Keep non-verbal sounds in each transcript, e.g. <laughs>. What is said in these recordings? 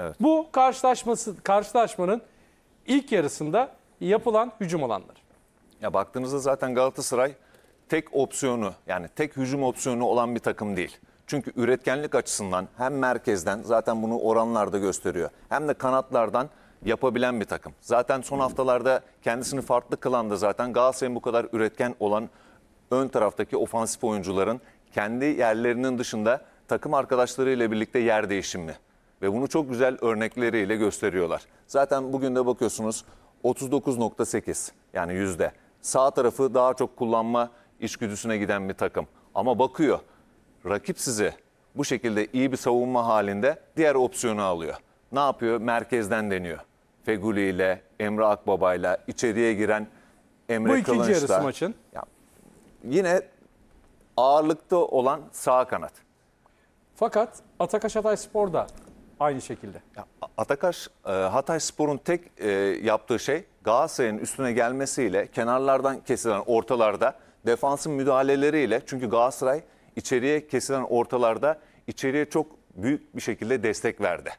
Evet. Bu karşılaşması karşılaşmanın ilk yarısında yapılan hücum alanları. Ya baktığınızda zaten Galatasaray tek opsiyonu yani tek hücum opsiyonu olan bir takım değil. Çünkü üretkenlik açısından hem merkezden zaten bunu oranlarda gösteriyor hem de kanatlardan yapabilen bir takım. Zaten son haftalarda kendisini farklı kılan da zaten Galatasaray'ın bu kadar üretken olan ön taraftaki ofansif oyuncuların kendi yerlerinin dışında takım arkadaşlarıyla birlikte yer değişimi. Ve bunu çok güzel örnekleriyle gösteriyorlar. Zaten bugün de bakıyorsunuz 39.8 yani yüzde. Sağ tarafı daha çok kullanma içgüdüsüne giden bir takım. Ama bakıyor rakip sizi bu şekilde iyi bir savunma halinde diğer opsiyonu alıyor. Ne yapıyor? Merkezden deniyor. Feguli ile Emre Akbaba ile içeriye giren Emre Bu ikinci Kılınç'ta. yarısı maçın. Ya, yine ağırlıkta olan sağ kanat. Fakat Atakaş Hatay Spor'da Aynı şekilde. Ya, Atakaş e, Hatay Spor'un tek e, yaptığı şey Galatasaray'ın üstüne gelmesiyle kenarlardan kesilen ortalarda defansın müdahaleleriyle çünkü Galatasaray içeriye kesilen ortalarda içeriye çok büyük bir şekilde destek verdi. E,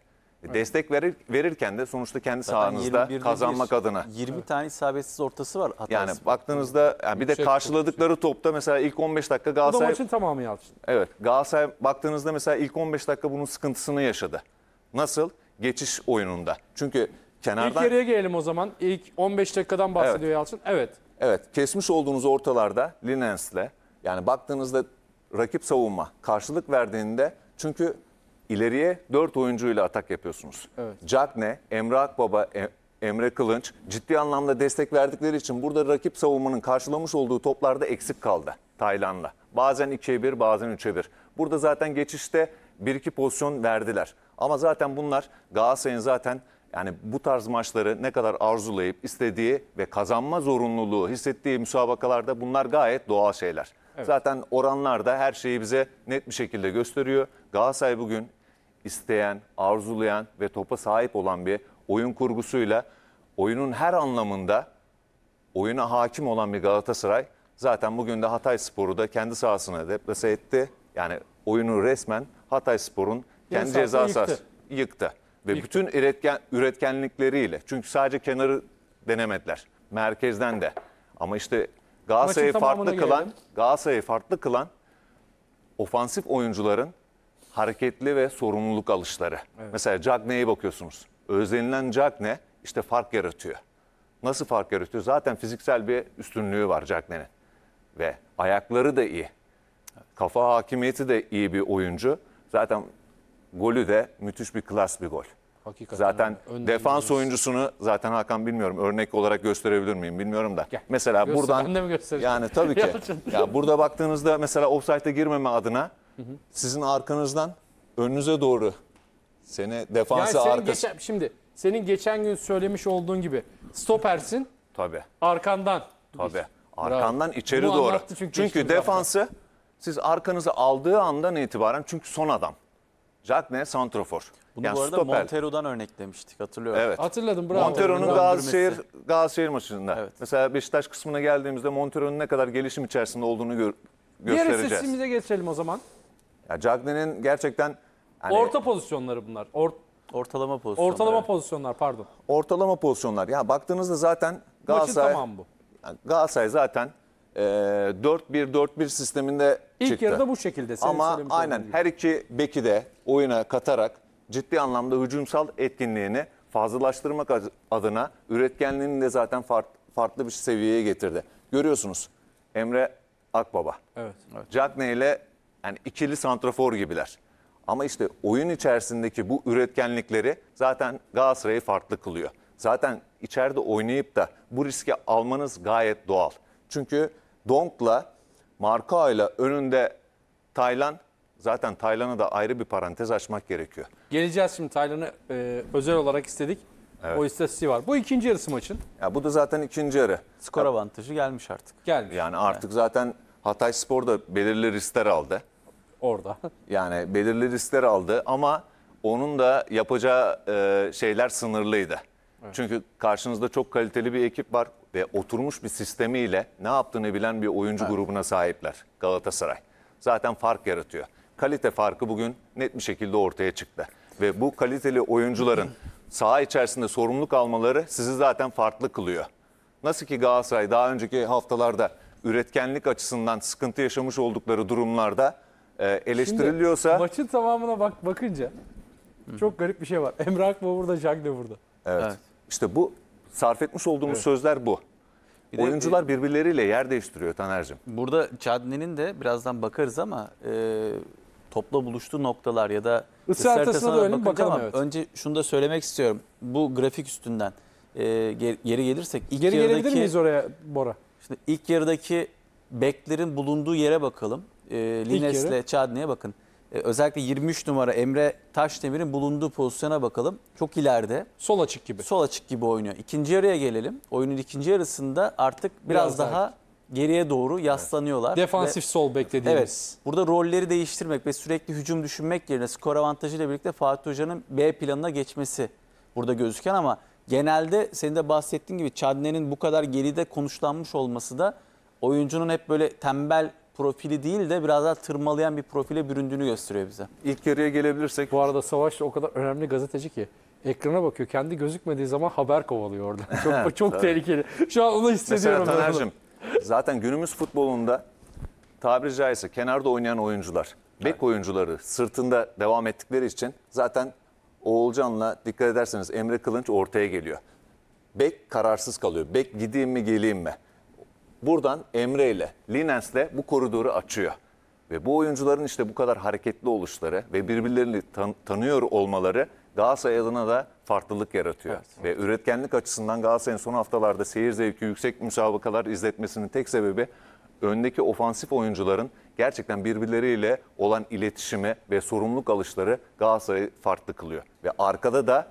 evet. Destek verir, verirken de sonuçta kendi Zaten sahanızda kazanmak bir, adına. 20 evet. tane isabetsiz ortası var. Hatay yani baktığınızda yani bir de karşıladıkları topta mesela ilk 15 dakika Galatasaray... Bu da maçın tamamı Yalçın. Evet Galatasaray baktığınızda mesela ilk 15 dakika bunun sıkıntısını yaşadı. Nasıl? Geçiş oyununda. Çünkü kenardan... İlk yarıya gelelim o zaman. İlk 15 dakikadan bahsediyor Evet. Yalçın. Evet. Evet, kesmiş olduğunuz ortalarda Linens'le yani baktığınızda rakip savunma karşılık verdiğinde çünkü ileriye 4 oyuncuyla atak yapıyorsunuz. Evet. Cagne, Emre Akbaba, e- Emre Kılınç ciddi anlamda destek verdikleri için burada rakip savunmanın karşılamış olduğu toplarda eksik kaldı Tayland'la. Bazen 2'ye 1, bazen 3'e 1. Burada zaten geçişte bir iki pozisyon verdiler. Ama zaten bunlar Galatasaray'ın zaten yani bu tarz maçları ne kadar arzulayıp istediği ve kazanma zorunluluğu hissettiği müsabakalarda bunlar gayet doğal şeyler. Evet. Zaten oranlar da her şeyi bize net bir şekilde gösteriyor. Galatasaray bugün isteyen, arzulayan ve topa sahip olan bir oyun kurgusuyla oyunun her anlamında oyuna hakim olan bir Galatasaray zaten bugün de Hatay Sporu da kendi sahasına deplase etti. Yani oyunu resmen Hatay Spor'un kendi yani ceza sahası yıktı. yıktı. Ve yıktı. bütün üretken, üretkenlikleriyle. Çünkü sadece kenarı denemediler. Merkezden de. Ama işte Galatasaray'ı farklı kılan, Galatasaray'ı farklı kılan ofansif oyuncuların hareketli ve sorumluluk alışları. Evet. Mesela Cagne'ye bakıyorsunuz. Özlenilen Cagne işte fark yaratıyor. Nasıl fark yaratıyor? Zaten fiziksel bir üstünlüğü var Cagne'nin. Ve ayakları da iyi. Kafa hakimiyeti de iyi bir oyuncu. Zaten golü de müthiş bir klas bir gol. Hakikaten zaten yani. defans gidiyoruz. oyuncusunu zaten Hakan bilmiyorum örnek olarak gösterebilir miyim bilmiyorum da. Gel. Mesela Göster, buradan de mi yani tabii ki. <laughs> ya burada baktığınızda mesela offside'e girmeme adına sizin arkanızdan önünüze doğru seni defansı yani arkası. Geçen, şimdi senin geçen gün söylemiş olduğun gibi stopersin. Tabii. Arkandan. Tabii. Arkandan Bravo. içeri Bunu doğru. Çünkü, çünkü defansı siz arkanızı aldığı andan itibaren çünkü son adam. Cagne santrofor. Bunu yani bu arada stoper. Montero'dan örneklemiştik hatırlıyorum. Evet. Hatırladım bravo. Montero'nun Galatasaray'ın Galatasaray maçında. Evet. Mesela Beşiktaş kısmına geldiğimizde Montero'nun ne kadar gelişim içerisinde olduğunu gör göstereceğiz. Diğer istatistikimize geçelim o zaman. Ya Cagne'nin gerçekten... Hani... Orta pozisyonları bunlar. Or ortalama pozisyonlar. Ortalama pozisyonlar pardon. Ortalama pozisyonlar. Ya baktığınızda zaten Galatasaray... Maçın tamam bu. Galatasaray zaten e, ee, 4-1-4-1 sisteminde İlk çıktı. yarıda bu şekilde. Ama aynen her iki beki de oyuna katarak ciddi anlamda hücumsal etkinliğini fazlalaştırmak adına üretkenliğini de zaten far- farklı bir seviyeye getirdi. Görüyorsunuz Emre Akbaba. Evet. Cagney ile yani ikili santrafor gibiler. Ama işte oyun içerisindeki bu üretkenlikleri zaten Galatasaray'ı farklı kılıyor. Zaten içeride oynayıp da bu riski almanız gayet doğal. Çünkü Dong'la ile önünde Taylan zaten Taylan'a da ayrı bir parantez açmak gerekiyor. Geleceğiz şimdi Taylan'ı e, özel olarak istedik. Evet. O istatistiği var. Bu ikinci yarısı maçın. Ya bu da zaten ikinci yarı. Skor avantajı gelmiş artık. Gelmiş. Yani artık zaten Hatay Spor da belirli riskler aldı. Orada. <laughs> Yani belirli riskler aldı ama onun da yapacağı e, şeyler sınırlıydı. Çünkü karşınızda çok kaliteli bir ekip var ve oturmuş bir sistemiyle ne yaptığını bilen bir oyuncu evet. grubuna sahipler Galatasaray. Zaten fark yaratıyor. Kalite farkı bugün net bir şekilde ortaya çıktı. Ve bu kaliteli oyuncuların <clears throat> saha içerisinde sorumluluk almaları sizi zaten farklı kılıyor. Nasıl ki Galatasaray daha önceki haftalarda üretkenlik açısından sıkıntı yaşamış oldukları durumlarda e, eleştiriliyorsa... Şimdi maçın tamamına bak bakınca çok garip bir şey var. <laughs> Emrah mı burada, Jack de burada. Evet. evet. İşte bu sarf etmiş olduğumuz evet. sözler bu. Bir de- Oyuncular e, birbirleriyle yer değiştiriyor Taner'cim. Burada Cagney'nin de birazdan bakarız ama e, topla buluştuğu noktalar ya da Israr atasına Sertas'ına bakalım, evet. Önce şunu da söylemek istiyorum. Bu grafik üstünden e, ger- geri gelirsek ilk Geri gelebilir miyiz oraya Bora? Şimdi ilk yarıdaki beklerin bulunduğu yere bakalım. E, Lines'le yarı. Chadney'e bakın. E, özellikle 23 numara Emre Taşdemir'in bulunduğu pozisyona bakalım. Çok ileride. Sol açık gibi. Sol açık gibi oynuyor. İkinci yarıya gelelim. Oyunun ikinci yarısında artık biraz, Biraz daha daha geriye doğru yaslanıyorlar. Defansif Ve- sol beklediğimiz. Evet. Burada rolleri değiştirmek ve sürekli hücum düşünmek yerine skor avantajıyla birlikte Fatih Hoca'nın B planına geçmesi burada gözüken ama genelde senin de bahsettiğin gibi Çadne'nin bu kadar geride konuşlanmış olması da oyuncunun hep böyle tembel profili değil de biraz daha tırmalayan bir profile büründüğünü gösteriyor bize. İlk yarıya gelebilirsek. Bu arada Savaş o kadar önemli gazeteci ki ekrana bakıyor. Kendi gözükmediği zaman haber kovalıyor orada. <laughs> Çok çok tehlikeli. Şu an onu hissediyorum. Mesela Taner'cim zaten günümüz futbolunda tabiri caizse kenarda oynayan oyuncular, bek evet. oyuncuları sırtında devam ettikleri için zaten Oğulcan'la dikkat ederseniz Emre Kılınç ortaya geliyor. Bek kararsız kalıyor. Bek gideyim mi geleyim mi? Buradan Emre ile ile bu koridoru açıyor. Ve bu oyuncuların işte bu kadar hareketli oluşları ve birbirlerini tan- tanıyor olmaları Galatasaray adına da farklılık yaratıyor. Evet, evet. Ve üretkenlik açısından Galatasaray'ın son haftalarda seyir zevki yüksek müsabakalar izletmesinin tek sebebi öndeki ofansif oyuncuların gerçekten birbirleriyle olan iletişimi ve sorumluluk alışları Galatasaray'ı farklı kılıyor. Ve arkada da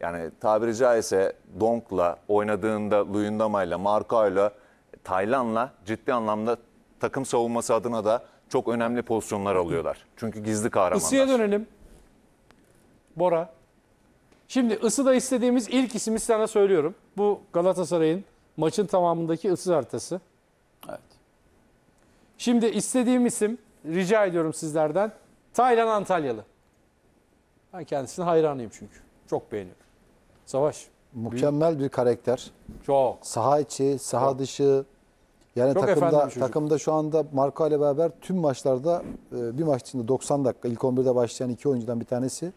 yani tabiri caizse Donk'la oynadığında Luyendama'yla, Marka'yla Taylan'la ciddi anlamda takım savunması adına da çok önemli pozisyonlar alıyorlar. Çünkü gizli kahramanlar. Isıya dönelim. Bora. Şimdi ısıda istediğimiz ilk ismi sana söylüyorum. Bu Galatasaray'ın maçın tamamındaki ısı haritası. Evet. Şimdi istediğim isim rica ediyorum sizlerden. Taylan Antalyalı. Ben kendisine hayranıyım çünkü. Çok beğeniyorum. Savaş. Mükemmel bir karakter. Çok. Saha içi, saha Çok. dışı, yani Çok takımda takımda şu anda Marco ile beraber tüm maçlarda e, bir maç içinde 90 dakika ilk 11'de başlayan iki oyuncudan bir tanesi.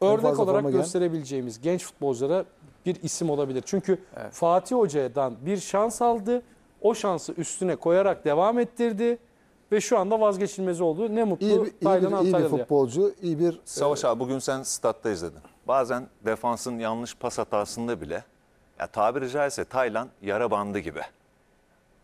Örnek olarak gösterebileceğimiz gelen... genç futbolculara bir isim olabilir. Çünkü evet. Fatih Hoca'dan bir şans aldı. O şansı üstüne koyarak devam ettirdi ve şu anda vazgeçilmez oldu. Ne mutlu iyi bir, Taylan iyi bir, iyi bir futbolcu, iyi bir... E, Savaş abi bugün sen statta izledin. Bazen defansın yanlış pas hatasında bile ya tabiri caizse Taylan yara bandı gibi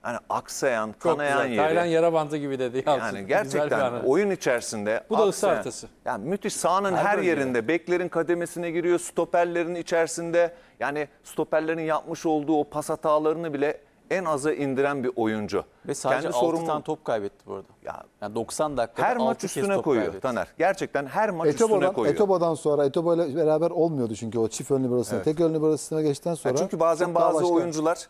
hani aksayan, Çok kanayan güzel. yeri. Taylan yara bandı gibi dedi Yalçın. Yani gerçekten oyun içerisinde. Bu da ısı artısı. Yani müthiş sahanın her, her yerinde. Ya. Beklerin kademesine giriyor, stoperlerin içerisinde. Yani stoperlerin yapmış olduğu o pas hatalarını bile en aza indiren bir oyuncu. Ve sadece Kendi 6 sorumlu... tane top kaybetti bu arada. Ya, yani 90 dakika her maç üstüne koyuyor kaybetti. Taner. Gerçekten her maç Etobo'dan, üstüne koyuyor. Etobo'dan sonra Etobo ile beraber olmuyordu çünkü o çift ön liberasına, evet. tek ön liberasına geçtikten sonra. Yani çünkü bazen bazı başka. oyuncular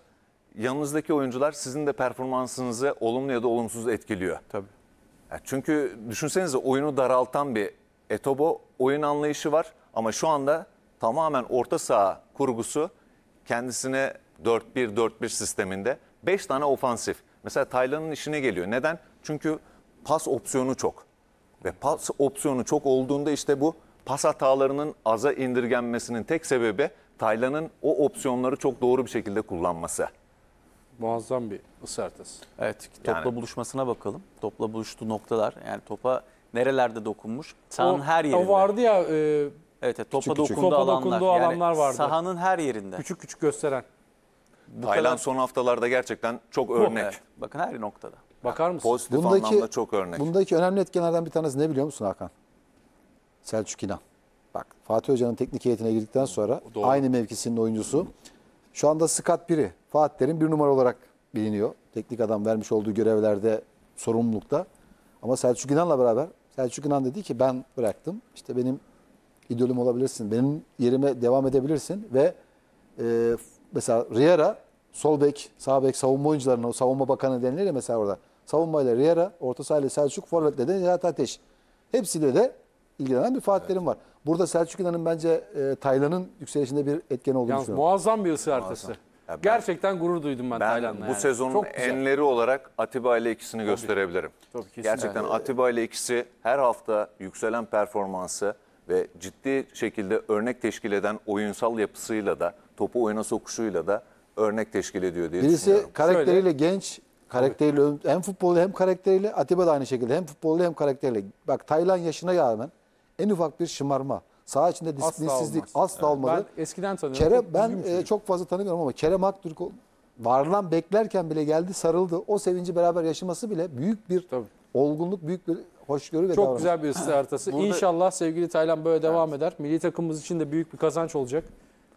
yanınızdaki oyuncular sizin de performansınızı olumlu ya da olumsuz etkiliyor. Tabii. Ya çünkü düşünsenize oyunu daraltan bir Etobo oyun anlayışı var ama şu anda tamamen orta saha kurgusu kendisine 4-1-4-1 sisteminde 5 tane ofansif. Mesela Taylan'ın işine geliyor. Neden? Çünkü pas opsiyonu çok. Ve pas opsiyonu çok olduğunda işte bu pas hatalarının aza indirgenmesinin tek sebebi Taylan'ın o opsiyonları çok doğru bir şekilde kullanması muazzam bir ısı haritası. Evet, topla Yani- buluşmasına bakalım. Topla buluştuğu noktalar yani topa nerelerde dokunmuş? Sahanın O- her yerinde. O vardı ya e, Evet, evet, topa Küçük küçük. dokunduğu Topa alanlar. dokunduğu Yani alanlar vardı. Sahanın her yerinde. küçük küçük gösteren. Bu Tayland kadar- son haftalarda gerçekten çok örnek. Evet, bakın her noktada. Bakar mısın? Pozitif Bundaki- anlamda çok örnek. Bundaki önemli etkenlerden bir tanesi ne biliyor musun Hakan? Selçuk İnan. Bak Fatih Hoca'nın teknik heyetine girdikten sonra aynı mevkisinin oyuncusu şu anda Skat biri, Fatih Terim bir numara olarak biliniyor. Teknik adam vermiş olduğu görevlerde sorumlulukta. Ama Selçuk İnan'la beraber Selçuk İnan dedi ki ben bıraktım. İşte benim idolüm olabilirsin. Benim yerime devam edebilirsin ve e, mesela Riera sol bek, sağ bek savunma oyuncularına o savunma bakanı denilir ya mesela orada. Savunmayla Riera, orta sahayla Selçuk, forvetle de Nihat Ateş. Hepsiyle de ilgilenen bir Fatih evet. var. Burada Selçuk İnan'ın bence e, Taylan'ın yükselişinde bir etken olduğunu Yalnız düşünüyorum. muazzam bir ısı artısı. ben- Gerçekten gurur duydum ben, Ben Tayland'la. bu sezonun Çok enleri olarak Atiba ile ikisini gösterebilirim. Tabii, kesinlikle. Gerçekten Atiba ile ikisi her hafta yükselen performansı ve ciddi şekilde örnek teşkil eden oyunsal yapısıyla da topu oyuna sokuşuyla da örnek teşkil ediyor diye Birisi düşünüyorum. karakteriyle genç, karakteriyle ön- hem futbollu hem karakteriyle Atiba da aynı şekilde hem futbollu hem karakteriyle. Bak Taylan yaşına rağmen en ufak bir şımarma, saha içinde disiplinsizlik asla, asla olmadı. Ben eskiden tanıyorum. Kerem, ben e, çok fazla tanımıyorum ama Kerem Aktürk varlan beklerken bile geldi sarıldı. O sevinci beraber yaşaması bile büyük bir Tabii. olgunluk, büyük bir hoşgörü ve Çok güzel bir ısrar Burada... İnşallah sevgili Taylan böyle devam evet. eder. Milli takımımız için de büyük bir kazanç olacak.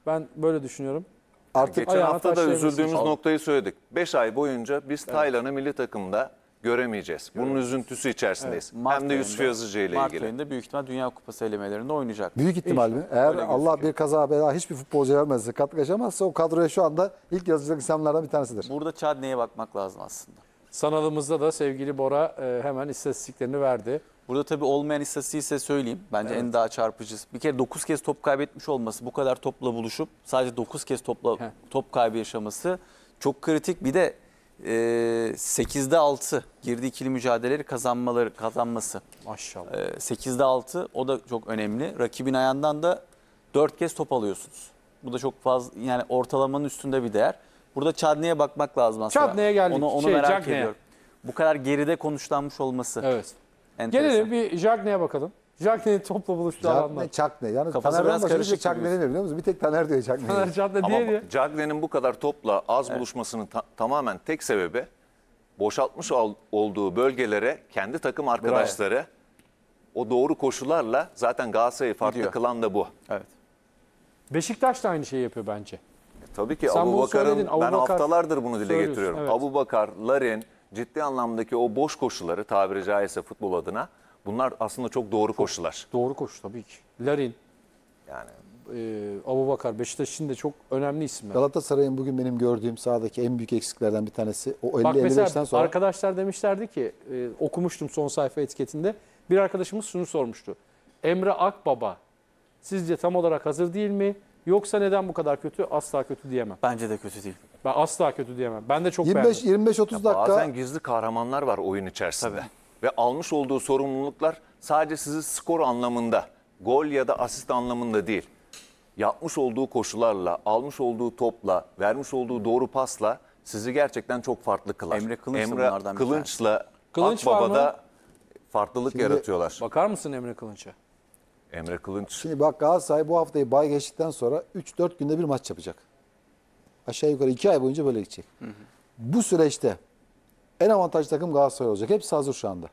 Ben böyle düşünüyorum. Artık Geçen hafta da üzüldüğümüz noktayı söyledik. 5 ay boyunca biz evet. Taylan'ı milli takımda göremeyeceğiz. Bunun üzüntüsü içerisindeyiz. Evet, Mart Hem de Yusuf Yazıcı ile Mart ayında büyük ihtimal Dünya Kupası elemelerinde oynayacak. Büyük ihtimal mi? Eğer öyle Allah bir kaza bela hiçbir futbolcu vermezse, katkı yaşamazsa o kadroya şu anda ilk yazacak isimlerden bir tanesidir. Burada Çadne'ye bakmak lazım aslında. Sanalımızda da sevgili Bora e, hemen istatistiklerini verdi. Burada tabii olmayan istatistiği ise söyleyeyim. Bence en daha çarpıcısı. Bir kere 9 kez top kaybetmiş olması, bu kadar topla buluşup sadece 9 kez topla top kaybı yaşaması çok kritik. Bir de e, 8'de 6 girdi ikili mücadeleleri kazanmaları kazanması. Maşallah. E, 8'de 6 o da çok önemli. Rakibin ayağından da 4 kez top alıyorsunuz. Bu da çok fazla yani ortalamanın üstünde bir değer. Burada çadneye bakmak lazım aslında. Çadni'ye geldik. Onu, onu şey, merak Cagney. ediyorum. Bu kadar geride konuşlanmış olması. Evet. Enteresan. Gelelim bir Jagne'ye bakalım. Cagney topla buluştu alanda. Çakne. Yalnız Kafası Taner biraz karışık Çakne gibi. biliyor musun? Bir tek Taner diyor Çakne. Taner Cagney diye diye. Ama bu kadar topla az buluşmasının ta- tamamen tek sebebi boşaltmış ol- olduğu bölgelere kendi takım arkadaşları o doğru koşularla zaten Galatasaray'ı farklı Gidiyor. kılan da bu. Evet. Beşiktaş da aynı şeyi yapıyor bence. E, tabii ki Sen bunu Abu Bakar'ın ben söyledin. haftalardır bunu dile getiriyorum. evet. Abu Bakar, Larin ciddi anlamdaki o boş koşuları tabiri caizse futbol adına Bunlar aslında çok doğru koşular. Doğru koşu tabii ki. Larin, Yani e, Abubakar, Beşiktaş için de çok önemli isimler. Galatasaray'ın bugün benim gördüğüm sahadaki en büyük eksiklerden bir tanesi o 50-55'ten mesela sonra arkadaşlar demişlerdi ki e, okumuştum son sayfa etiketinde. Bir arkadaşımız şunu sormuştu. Emre Akbaba sizce tam olarak hazır değil mi? Yoksa neden bu kadar kötü? Asla kötü diyemem. Bence de kötü değil. Ben asla kötü diyemem. Ben de çok beğendim. 25-30 dakika bazen gizli kahramanlar var oyun içerisinde. Tabii ve almış olduğu sorumluluklar sadece sizi skor anlamında, gol ya da asist anlamında değil. Yapmış olduğu koşularla, almış olduğu topla, vermiş olduğu doğru pasla sizi gerçekten çok farklı kılar. Emre Kılınç da Emre bunlardan Kılınç Akbaba'da farklılık yaratıyorlar. Bakar mısın Emre Kılınç'a? Emre Kılınç Şimdi bak Galatasaray bu haftayı bay geçtikten sonra 3-4 günde bir maç yapacak. Aşağı yukarı 2 ay boyunca böyle gidecek. Bu süreçte en avantajlı takım Galatasaray olacak. Hepsi hazır şu anda.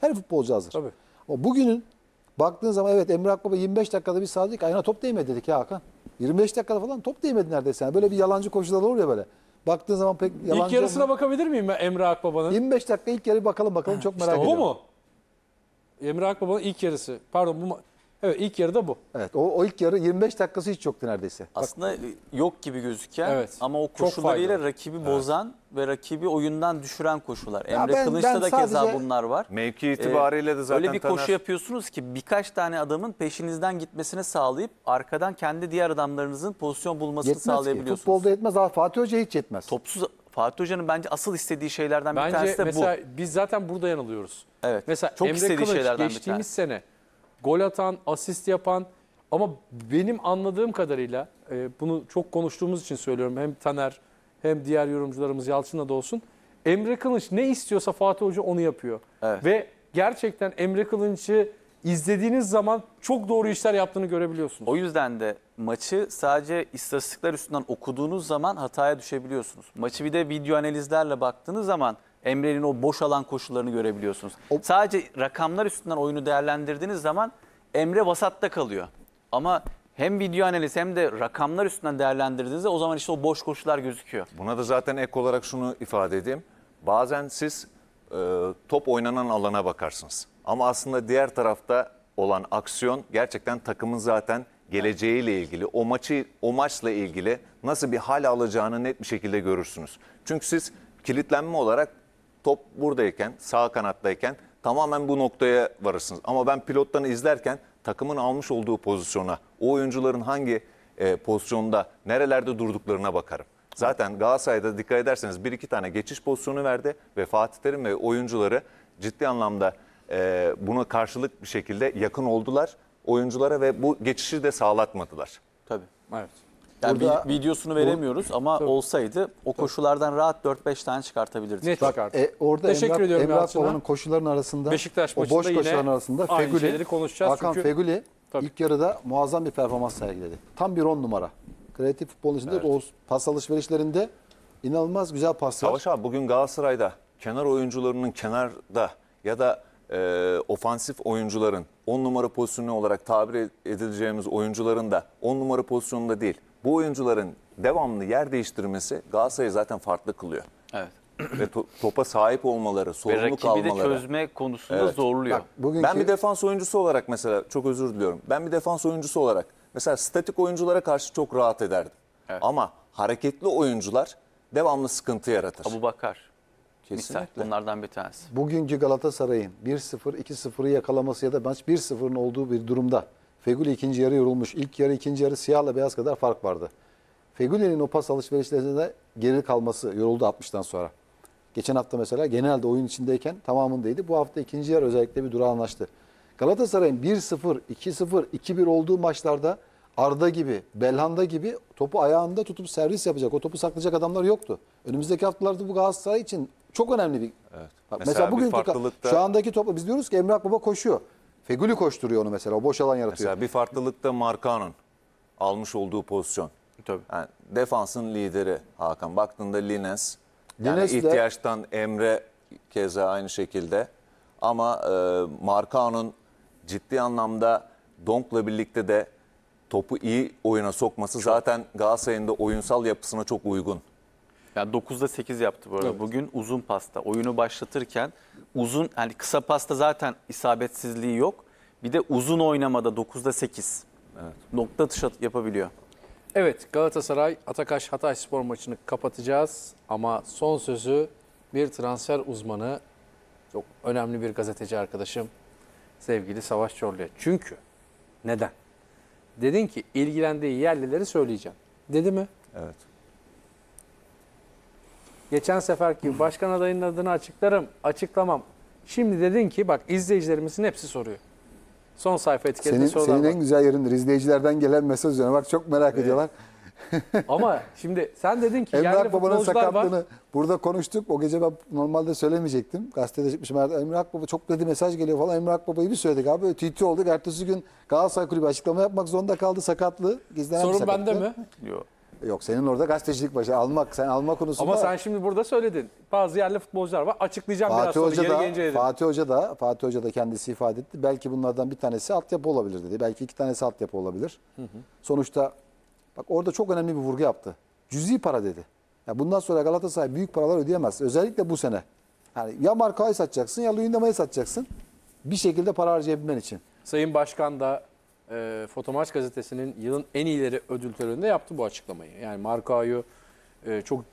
Her futbolcu hazır. Tabii. Ama bugünün baktığın zaman evet Emre Akbaba 25 dakikada bir sağ dedik. Ayına top değmedi dedik ya Hakan. 25 dakikada falan top değmedi neredeyse. Yani böyle bir yalancı koşular olur ya böyle. Baktığın zaman pek yalancı... İlk yarısına olmuyor. bakabilir miyim ben Emre Akbaba'nın? 25 dakika ilk yarı bakalım bakalım çok merak işte ediyorum. İşte o mu? Emre Akbaba'nın ilk yarısı. Pardon bu Evet ilk yarıda bu. Evet o, o ilk yarı 25 dakikası hiç yoktu neredeyse. Aslında Bak. yok gibi gözüken evet. ama o koşularıyla rakibi evet. bozan ve rakibi oyundan düşüren koşular. Ya Emre ben, Kılıç'ta ben da sadece... keza bunlar var. Mevki ee, itibariyle ee, de zaten Öyle bir Taner... koşu yapıyorsunuz ki birkaç tane adamın peşinizden gitmesini sağlayıp arkadan kendi diğer adamlarınızın pozisyon bulmasını yetmez sağlayabiliyorsunuz. Ki. Futbolda yetmez Fatih Hoca hiç yetmez. Topsuz Fatih Hoca'nın bence asıl istediği şeylerden bence bir tanesi de bu. Bence mesela biz zaten burada yanılıyoruz. Evet. Mesela çok Emre istediği Kılıç şeylerden geçtiğimiz bir sene gol atan, asist yapan ama benim anladığım kadarıyla e, bunu çok konuştuğumuz için söylüyorum. Hem Taner hem diğer yorumcularımız Yalçın'la da olsun. Emre Kılınç ne istiyorsa Fatih Hoca onu yapıyor. Evet. Ve gerçekten Emre Kılınç'ı izlediğiniz zaman çok doğru işler yaptığını görebiliyorsunuz. O yüzden de maçı sadece istatistikler üstünden okuduğunuz zaman hataya düşebiliyorsunuz. Maçı bir de video analizlerle baktığınız zaman Emre'nin o boş alan koşullarını görebiliyorsunuz. O... Sadece rakamlar üstünden oyunu değerlendirdiğiniz zaman Emre vasatta kalıyor. Ama hem video analiz hem de rakamlar üstünden değerlendirdiğinizde o zaman işte o boş koşular gözüküyor. Buna da zaten ek olarak şunu ifade edeyim. Bazen siz e, top oynanan alana bakarsınız. Ama aslında diğer tarafta olan aksiyon gerçekten takımın zaten geleceğiyle ilgili, o maçı o maçla ilgili nasıl bir hal alacağını net bir şekilde görürsünüz. Çünkü siz kilitlenme olarak top buradayken, sağ kanattayken tamamen bu noktaya varırsınız. Ama ben pilottan izlerken takımın almış olduğu pozisyona, o oyuncuların hangi e, pozisyonda, nerelerde durduklarına bakarım. Zaten Galatasaray'da dikkat ederseniz bir iki tane geçiş pozisyonu verdi ve Fatih Terim ve oyuncuları ciddi anlamda e, buna karşılık bir şekilde yakın oldular oyunculara ve bu geçişi de sağlatmadılar. Tabii, evet. Yani Burada- vi- videosunu veremiyoruz ama olsaydı o koşulardan rahat 4-5 tane çıkartabilirdik. Net Bak, E, orada Teşekkür Emrah, ediyorum Emrah Yalçın'a. Baba'nın koşuların arasında Beşiktaş o boş koşuların arasında aynı Fegüli, konuşacağız Hakan çünkü- Fegüli Tabii. ilk yarıda muazzam bir performans sergiledi. Tam bir on numara. Kreatif futbolun içinde o pas alışverişlerinde inanılmaz güzel paslar. Savaş abi bugün Galatasaray'da kenar oyuncularının kenarda ya da e, ofansif oyuncuların 10 numara pozisyonu olarak tabir edileceğimiz oyuncuların da 10 numara pozisyonunda değil bu oyuncuların devamlı yer değiştirmesi Galatasaray'ı zaten farklı kılıyor. Evet. Ve to- topa sahip olmaları, Ve sorumluluk rakibi de çözme konusunda Evet. zorluyor. Bak bugünkü Ben bir defans oyuncusu olarak mesela çok özür diliyorum. Ben bir defans oyuncusu olarak mesela statik oyunculara karşı çok rahat ederdim. Evet. Ama hareketli oyuncular devamlı sıkıntı yaratır. Abu Bakar. Misal bunlardan bir tanesi. bugünkü Galatasaray'ın 1-0 2-0'ı yakalaması ya da maç 1-0'ın olduğu bir durumda Fegüli ikinci yarı yorulmuş. İlk yarı ikinci yarı siyahla beyaz kadar fark vardı. Fegüli'nin o pas alışverişlerinde geri kalması yoruldu 60'tan sonra. Geçen hafta mesela genelde oyun içindeyken tamamındaydı. Bu hafta ikinci yarı özellikle bir durağanlaştı. Galatasaray'ın 1-0, 2-0, 2-1 olduğu maçlarda Arda gibi, Belhanda gibi topu ayağında tutup servis yapacak, o topu saklayacak adamlar yoktu. Önümüzdeki haftalarda bu Galatasaray için çok önemli bir... Evet. mesela, mesela bugünkü farklılıkta... şu andaki topu biz diyoruz ki Emrah Baba koşuyor. Feguli koşturuyor onu mesela. O boş alan yaratıyor. Mesela bir farklılık da Markan'ın almış olduğu pozisyon. Tabii. Yani defansın lideri Hakan. Baktığında Lines. Yani Lines'le... ihtiyaçtan Emre keza aynı şekilde. Ama e, Markan'ın ciddi anlamda Donk'la birlikte de topu iyi oyuna sokması çok. zaten Galatasaray'ın da oyunsal yapısına çok uygun. Ya 9'da 8 yaptı bu arada. Evet. Bugün uzun pasta. Oyunu başlatırken uzun yani kısa pasta zaten isabetsizliği yok. Bir de uzun oynamada 9'da 8. Evet. Nokta atış yapabiliyor. Evet Galatasaray Atakaş Hatay Spor maçını kapatacağız ama son sözü bir transfer uzmanı çok önemli bir gazeteci arkadaşım sevgili Savaş Çorlu'ya. Çünkü neden? Dedin ki ilgilendiği yerlileri söyleyeceğim. Dedi mi? Evet. Geçen seferki başkan adayının adını açıklarım, açıklamam. Şimdi dedin ki bak izleyicilerimizin hepsi soruyor. Son sayfa etiketli senin, sorular Senin en güzel yerindir. İzleyicilerden gelen mesaj üzerine bak çok merak evet. ediyorlar. <laughs> Ama şimdi sen dedin ki Emrah Baba'nın sakatlığını var. burada konuştuk. O gece ben normalde söylemeyecektim. Gazetede çıkmışım. Emrah Baba çok dedi mesaj geliyor falan. Emrah Baba'yı bir söyledik abi. TT olduk. Ertesi gün Galatasaray Kulübü açıklama yapmak zorunda kaldı sakatlığı. Gizlenen Sorun sakatlığı. bende mi? Yok. Yok senin orada gazetecilik başı almak sen alma konusunda. Ama sen şimdi burada söyledin. Bazı yerli futbolcular var. Açıklayacağım Fatih biraz sonra Hoca da, Fatih Hoca da Fatih Hoca da kendisi ifade etti. Belki bunlardan bir tanesi altyapı olabilir dedi. Belki iki tanesi altyapı olabilir. Hı hı. Sonuçta bak orada çok önemli bir vurgu yaptı. Cüzi para dedi. Ya bundan sonra Galatasaray büyük paralar ödeyemez. Özellikle bu sene. Yani ya Marka'yı satacaksın ya Luyendama'yı satacaksın. Bir şekilde para harcayabilmen için. Sayın Başkan da e, Fotomaç gazetesinin yılın en iyileri ödül töreninde yaptı bu açıklamayı. Yani Marcao'yu e, çok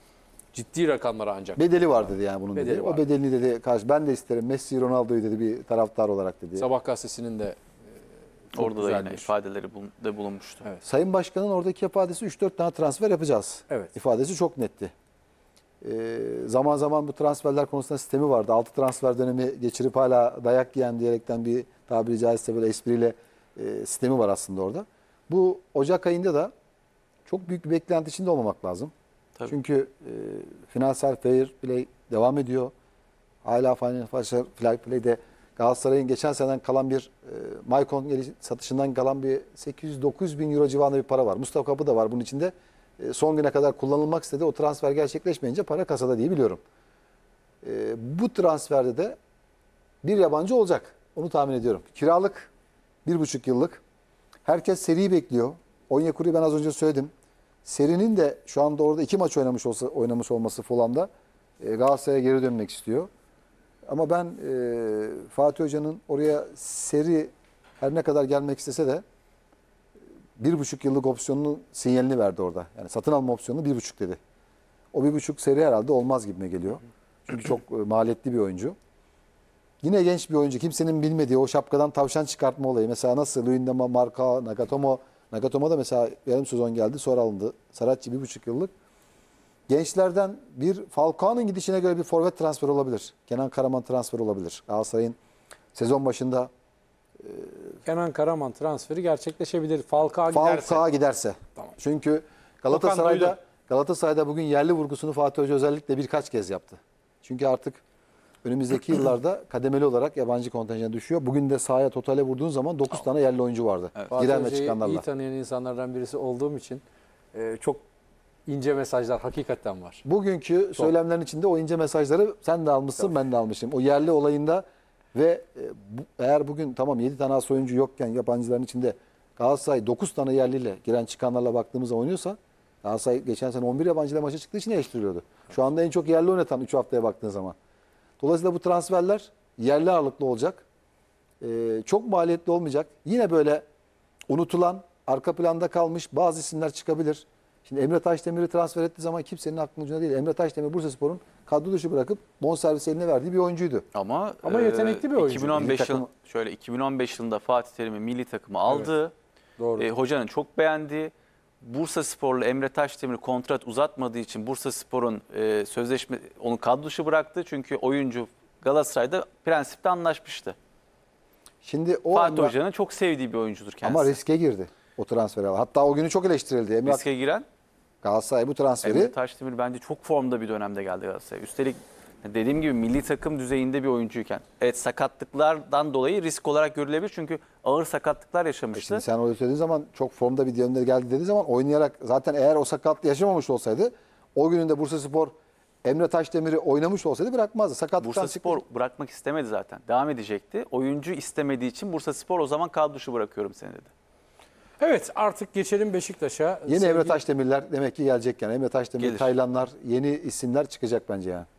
ciddi rakamlara ancak. Bedeli var dedi yani bunun bedeli dedi. Var. O bedelini dedi karşı ben de isterim Messi Ronaldo'yu dedi bir taraftar olarak dedi. Sabah gazetesinin de e, çok Orada da yine ifadeleri bulun, de bulunmuştu. Evet. Sayın Başkan'ın oradaki ifadesi 3-4 tane transfer yapacağız. Evet. İfadesi çok netti. Ee, zaman zaman bu transferler konusunda sistemi vardı. 6 transfer dönemi geçirip hala dayak yiyen diyerekten bir tabiri caizse böyle espriyle e, sistemi var aslında orada. Bu Ocak ayında da çok büyük bir beklenti içinde olmamak lazım. Tabii. Çünkü e, finansal fair play devam ediyor. Hala finansal fair play'de Galatasaray'ın geçen seneden kalan bir e, Maicon satışından kalan bir 800-900 bin euro civarında bir para var. Mustafa Kapı da var bunun içinde. E, son güne kadar kullanılmak istedi. O transfer gerçekleşmeyince para kasada diye biliyorum. E, bu transferde de bir yabancı olacak. Onu tahmin ediyorum. Kiralık bir buçuk yıllık. Herkes seri bekliyor. Onyekuru'yu ben az önce söyledim. Serinin de şu anda orada iki maç oynamış olsa oynamış olması Fulham'da e, Galatasaray'a geri dönmek istiyor. Ama ben e, Fatih Hoca'nın oraya seri her ne kadar gelmek istese de bir buçuk yıllık opsiyonunu sinyalini verdi orada. Yani satın alma opsiyonunu bir buçuk dedi. O bir buçuk seri herhalde olmaz gibime geliyor. Çünkü çok e, maliyetli bir oyuncu. Yine genç bir oyuncu. Kimsenin bilmediği o şapkadan tavşan çıkartma olayı. Mesela nasıl Luyendama, Marka, Nagatomo. Nagatomo da mesela yarım sezon geldi sonra alındı. Saratçı bir buçuk yıllık. Gençlerden bir Falcao'nun gidişine göre bir forvet transfer olabilir. Kenan Karaman transfer olabilir. Galatasaray'ın sezon başında e, Kenan Karaman transferi gerçekleşebilir. Falcao, Falcao giderse. Falcao giderse. Tamam. Çünkü Galatasaray'da Galatasaray'da bugün yerli vurgusunu Fatih Hoca özellikle birkaç kez yaptı. Çünkü artık Önümüzdeki yıllarda kademeli olarak yabancı kontenjan düşüyor. Bugün de sahaya totale vurduğun zaman 9 tane yerli oyuncu vardı. Evet. Giren ve çıkanlarla. iyi tanıyan insanlardan birisi olduğum için e, çok ince mesajlar hakikaten var. Bugünkü Doğru. söylemlerin içinde o ince mesajları sen de almışsın Tabii. ben de almışım. O yerli olayında ve e, bu, eğer bugün tamam 7 tane as oyuncu yokken yabancıların içinde Galatasaray 9 tane yerliyle giren çıkanlarla baktığımızda oynuyorsa Galatasaray geçen sene 11 yabancıyla maça çıktığı için eleştiriliyordu. Şu anda en çok yerli oynatan 3 haftaya baktığın zaman. Dolayısıyla bu transferler yerli ağırlıklı olacak. Ee, çok maliyetli olmayacak. Yine böyle unutulan, arka planda kalmış bazı isimler çıkabilir. Şimdi Emre Taşdemir'i transfer ettiği zaman kimsenin aklının ucunda değil. Emre Taşdemir Bursa Spor'un kadro dışı bırakıp bonservis eline verdiği bir oyuncuydu. Ama Ama e, yetenekli bir oyuncu. 2015 yıl, şöyle 2015 yılında Fatih Terim'i milli takımı aldı. Doğru. E, hocanın çok beğendi. Bursa Spor'la Emre Taşdemir kontrat uzatmadığı için Bursa Spor'un e, sözleşme onu kadro dışı bıraktı. Çünkü oyuncu Galatasaray'da prensipte anlaşmıştı. Şimdi o Fatih anla... Hoca'nın çok sevdiği bir oyuncudur kendisi. Ama riske girdi o transfer. Hatta o günü çok eleştirildi. Emre... Riske giren? Galatasaray bu transferi. Emre Taşdemir bence çok formda bir dönemde geldi Galatasaray. Üstelik dediğim gibi milli takım düzeyinde bir oyuncuyken. Evet sakatlıklardan dolayı risk olarak görülebilir çünkü ağır sakatlıklar yaşamıştı. E şimdi sen öyle söylediğin zaman çok formda bir dönemde geldi dediğin zaman oynayarak zaten eğer o sakatlığı yaşamamış olsaydı o gününde Bursa Spor Emre Taşdemir'i oynamış olsaydı bırakmazdı. Sakatlıktan Bursa Spor çıktı. bırakmak istemedi zaten. Devam edecekti. Oyuncu istemediği için Bursa Spor o zaman kadroşu bırakıyorum seni dedi. Evet artık geçelim Beşiktaş'a. Yeni Sevgili... Emre Taşdemirler demek ki gelecek yani. Emre Taşdemir, Gelir. Taylanlar yeni isimler çıkacak bence yani.